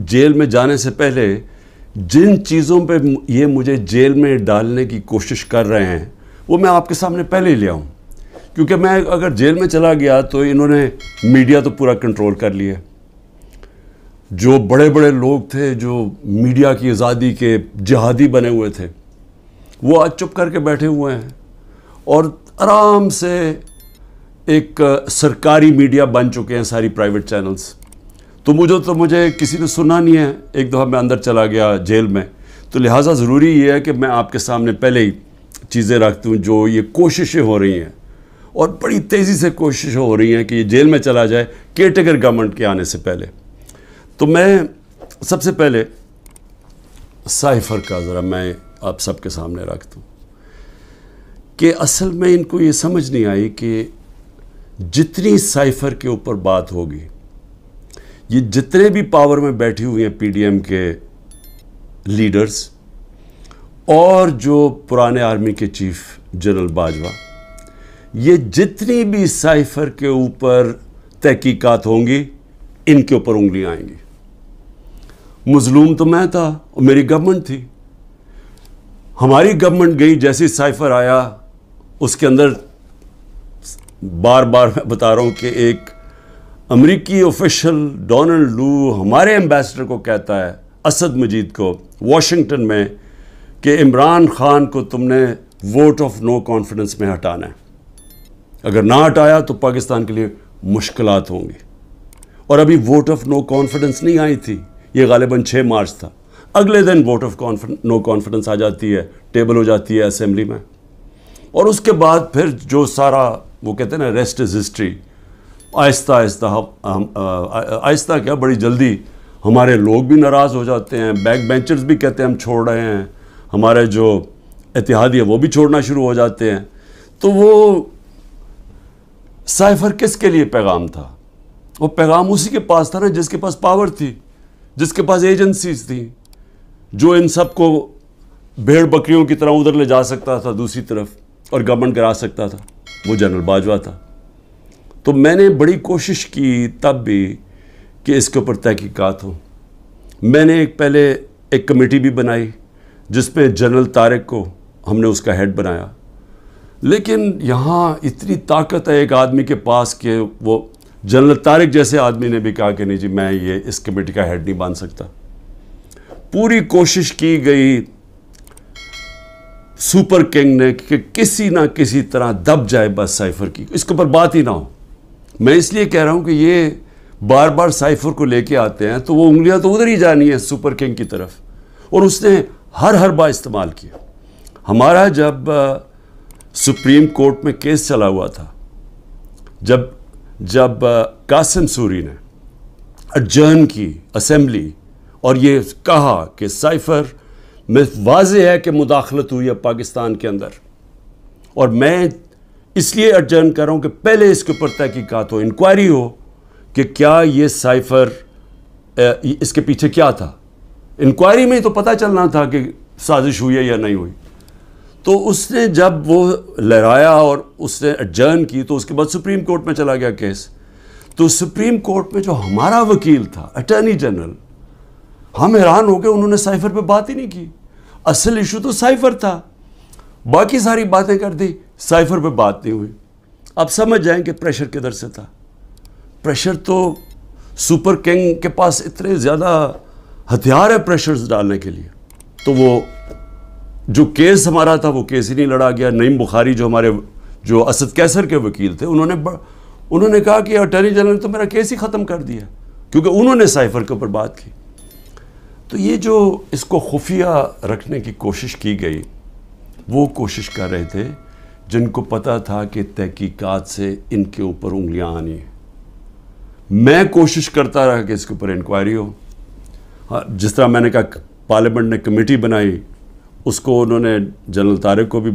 jail में जाने से पहले जिन चीज़ों पे ये मुझे जेल में डालने की कोशिश कर रहे हैं वो मैं आपके सामने पहले ही ले आऊँ क्योंकि मैं अगर जेल में चला गया तो इन्होंने मीडिया तो पूरा कंट्रोल कर लिया जो बड़े बड़े लोग थे जो मीडिया की आज़ादी के जहादी बने हुए थे वो आज चुप करके बैठे हुए हैं और आराम से एक सरकारी मीडिया बन चुके हैं सारी प्राइवेट चैनल्स तो मुझे तो मुझे किसी ने सुना नहीं है एक दफ़ा मैं अंदर चला गया जेल में तो लिहाजा ज़रूरी ये है कि मैं आपके सामने पहले ही चीज़ें रखती हूँ जो ये कोशिशें हो रही हैं और बड़ी तेज़ी से कोशिशें हो रही हैं कि ये जेल में चला जाए केटेगर गवर्नमेंट के आने से पहले तो मैं सबसे पहले साइफर का ज़रा मैं आप सबके सामने रख दूँ कि असल में इनको ये समझ नहीं आई कि जितनी साइफर के ऊपर बात होगी ये जितने भी पावर में बैठी हुई हैं पीडीएम के लीडर्स और जो पुराने आर्मी के चीफ जनरल बाजवा ये जितनी भी साइफर के ऊपर तहकीकात होंगी इनके ऊपर उंगली आएंगी मजलूम तो मैं था और मेरी गवर्नमेंट थी हमारी गवर्नमेंट गई जैसे साइफर आया उसके अंदर बार बार मैं बता रहा हूँ कि एक अमरीकी ऑफिशल डोनल्ड लू हमारे एम्बेसडर को कहता है असद मजीद को वाशिंगटन में कि इमरान खान को तुमने वोट ऑफ नो कॉन्फिडेंस में हटाना है अगर ना हटाया तो पाकिस्तान के लिए मुश्किल होंगी और अभी वोट ऑफ नो कॉन्फिडेंस नहीं आई थी ये गालिबा छः मार्च था अगले दिन वोट ऑफ नो कॉन्फिडेंस आ जाती है टेबल हो जाती है असम्बली में और उसके बाद फिर जो सारा वो कहते हैं ना रेस्ट इज़ हिस्ट्री आहिस्ता आहिस्ता हम आहिस्ता क्या बड़ी जल्दी हमारे लोग भी नाराज़ हो जाते हैं बैक बेंचर्स भी कहते हैं हम छोड़ रहे हैं हमारे जो इतिहादी है वो भी छोड़ना शुरू हो जाते हैं तो वो साइफर किसके लिए पैगाम था वो पैगाम उसी के पास था ना जिसके पास पावर थी जिसके पास एजेंसीज थी जो इन सब को भेड़ बकरियों की तरह उधर ले जा सकता था दूसरी तरफ और गवर्नमेंट करा सकता था वो जनरल बाजवा था तो मैंने बड़ी कोशिश की तब भी कि इसके ऊपर तहकीक़ात हो मैंने एक पहले एक कमेटी भी बनाई जिसमें जनरल तारक को हमने उसका हेड बनाया लेकिन यहाँ इतनी ताकत है एक आदमी के पास कि वो जनरल तारक जैसे आदमी ने भी कहा कि नहीं जी मैं ये इस कमेटी का हेड नहीं बांध सकता पूरी कोशिश की गई सुपर किंग ने कि किसी ना किसी तरह दब जाए बस साइफर की इसके ऊपर बात ही ना हो मैं इसलिए कह रहा हूँ कि ये बार बार साइफर को लेके आते हैं तो वो उंगलियां तो उधर ही जानी है सुपर किंग की तरफ और उसने हर हर बार इस्तेमाल किया हमारा जब सुप्रीम कोर्ट में केस चला हुआ था जब जब कासिम सूरी ने अर्जर्न की असम्बली और ये कहा कि साइफर में वाज है कि मुदाखलत हुई है पाकिस्तान के अंदर और मैं इसलिए अर्जन कर रहा हूं कि पहले इसके ऊपर तहकीक़ात हो इंक्वायरी हो कि क्या ये साइफर इसके पीछे क्या था इंक्वायरी में ही तो पता चलना था कि साजिश हुई है या नहीं हुई तो उसने जब वो लहराया और उसने अर्जन की तो उसके बाद सुप्रीम कोर्ट में चला गया केस तो सुप्रीम कोर्ट में जो हमारा वकील था अटर्नी जनरल हम हैरान हो गए उन्होंने साइफर पे बात ही नहीं की असल इशू तो साइफर था बाकी सारी बातें कर दी साइफर पे बात नहीं हुई आप समझ जाएं कि प्रेशर किधर से था प्रेशर तो सुपर किंग के पास इतने ज़्यादा हथियार है प्रेशर्स डालने के लिए तो वो जो केस हमारा था वो केस ही नहीं लड़ा गया नईम बुखारी जो हमारे जो असद कैसर के वकील थे उन्होंने उन्होंने कहा कि अटर्नी जनरल ने तो मेरा केस ही ख़त्म कर दिया क्योंकि उन्होंने साइफर के ऊपर बात की तो ये जो इसको खुफिया रखने की कोशिश की गई वो कोशिश कर रहे थे जिनको पता था कि तहकीकात से इनके ऊपर उंगलियां आनी मैं कोशिश करता रहा कि इसके ऊपर इंक्वायरी हो हाँ, जिस तरह मैंने कहा पार्लियामेंट ने कमेटी बनाई उसको उन्होंने जनरल तारिक को भी